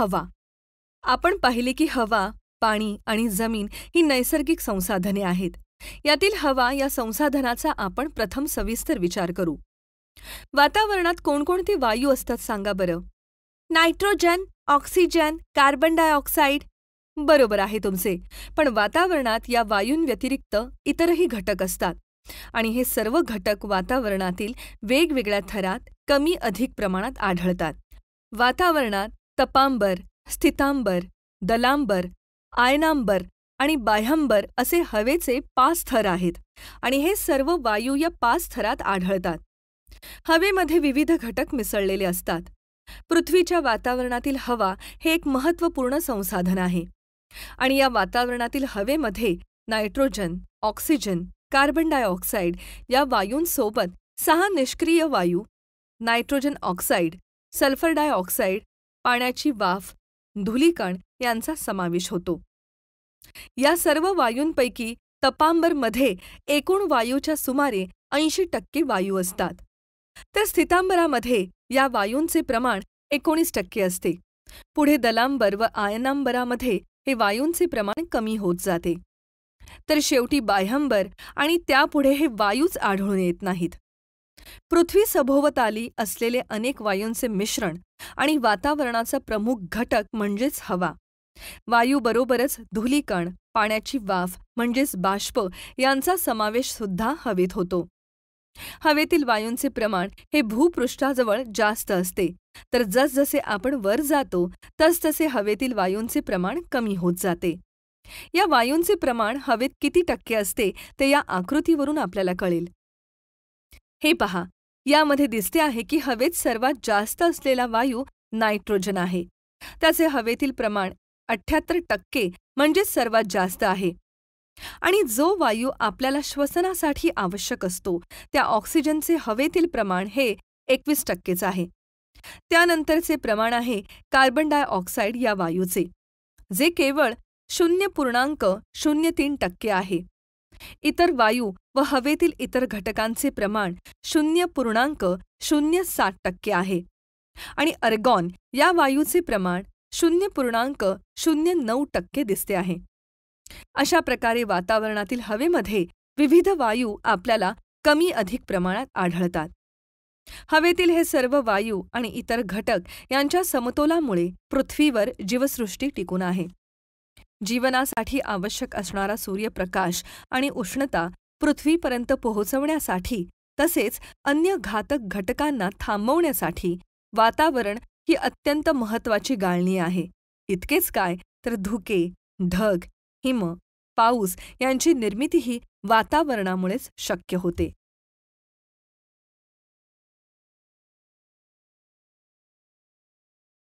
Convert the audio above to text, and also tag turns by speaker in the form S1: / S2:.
S1: हवा आपण पाहिले की हवा पाणी आणि जमीन ही नैसर्गिक संसाधने आहेत यातील हवा या संसाधनाचा आपण प्रथम सविस्तर विचार करू वातावरणात कोणकोणते वायू असतात सांगा बरं नायट्रोजन ऑक्सिजन कार्बन डायऑक्साईड बरोबर आहे तुमचे पण वातावरणात या वायूंव्यतिरिक्त इतरही घटक असतात आणि हे सर्व घटक वातावरणातील वेगवेगळ्या थरात कमी अधिक प्रमाणात आढळतात वातावरणात तपांबर स्थितांबर दलांबर आयनांबर आणि बाह्यांबर असे हवेचे पाच थर आहेत आणि हे सर्व वायू या पाच थरात आढळतात हवेमध्ये विविध घटक मिसळलेले असतात पृथ्वीच्या वातावरणातील हवा हे एक महत्त्वपूर्ण संसाधन आहे आणि या वातावरणातील हवेमध्ये नायट्रोजन ऑक्सिजन कार्बन डायऑक्साईड या वायूंसोबत सहा निष्क्रिय वायू नायट्रोजन ऑक्साईड सल्फर डायऑक्साईड पाण्याची वाफ धुलीकण यांचा समावेश होतो या सर्व वायूंपैकी तपांबरमध्ये एकूण वायूच्या सुमारे ऐंशी टक्के वायू असतात तर स्थितांबरामध्ये या वायूंचे प्रमाण एकोणीस टक्के असते पुढे दलांबर व आयनांबरामध्ये हे वायूंचे प्रमाण कमी होत जाते तर शेवटी बाह्यंबर आणि त्यापुढे हे वायूच आढळून येत नाहीत पृथ्वी सभोवताली असलेले अनेक वायूंचे मिश्रण आणि वातावरणाचा प्रमुख घटक म्हणजेच हवा वायूबरोबरच धुलीकण पाण्याची वाफ म्हणजेच बाष्प यांचा समावेश सुद्धा हवेत होतो हवेतील वायूंचे प्रमाण हे भूपृष्ठाजवळ जास्त असते तर जसजसे आपण वर जातो तसतसे हवेतील वायूंचे प्रमाण कमी होत जाते या वायूंचे प्रमाण हवेत किती टक्के असते ते या आकृतीवरून आपल्याला कळेल हे पहा यामध्ये दिसते आहे की हवेत सर्वात जास्त असलेला वायू नायट्रोजन आहे त्याचे हवेतील प्रमाण अठ्ठ्याहत्तर टक्के म्हणजेच सर्वात जास्त आहे आणि जो वायू आपल्याला श्वसनासाठी आवश्यक असतो त्या ऑक्सिजनचे हवेतील प्रमाण हे एकवीस टक्केच आहे त्यानंतरचे प्रमाण आहे कार्बन डायऑक्साईड या वायूचे जे केवळ शून्य पूर्णांक शून्य तीन टक्के आहे इतर वायू व हवेतील इतर घटकांचे प्रमाण शून्य पूर्णांक शून्य सात टक्के आहे आणि अर्गॉन या वायूचे प्रमाण शून्य पूर्णांक शून्य नऊ टक्के दिसते आहे अशा प्रकारे वातावरणातील हवेमध्ये विविध वायू आपल्याला कमी अधिक प्रमाणात आढळतात हवेतील हे सर्व वायू आणि इतर घटक यांच्या समतोलामुळे पृथ्वीवर जीवसृष्टी टिकून आहे जीवनासाठी आवश्यक असणारा सूर्यप्रकाश आणि उष्णता पृथ्वीपर्यंत पोहोचवण्यासाठी तसेच अन्य घातक घटकांना थांबवण्यासाठी वातावरण ही अत्यंत महत्वाची गाळणी आहे इतकेच काय तर धुके ढग हिम पाऊस यांची निर्मितीही वातावरणामुळेच शक्य होते